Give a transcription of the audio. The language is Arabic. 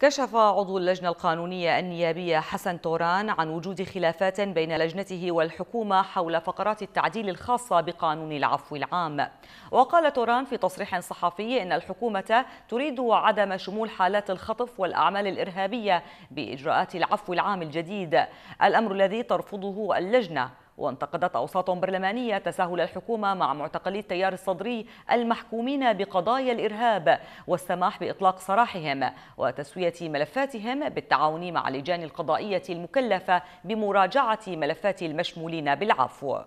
كشف عضو اللجنة القانونية النيابية حسن توران عن وجود خلافات بين لجنته والحكومة حول فقرات التعديل الخاصة بقانون العفو العام وقال توران في تصريح صحفي إن الحكومة تريد عدم شمول حالات الخطف والأعمال الإرهابية بإجراءات العفو العام الجديد الأمر الذي ترفضه اللجنة وانتقدت أوساط برلمانية تساهل الحكومة مع معتقلي التيار الصدري المحكومين بقضايا الإرهاب والسماح بإطلاق سراحهم وتسوية ملفاتهم بالتعاون مع اللجان القضائية المكلفة بمراجعة ملفات المشمولين بالعفو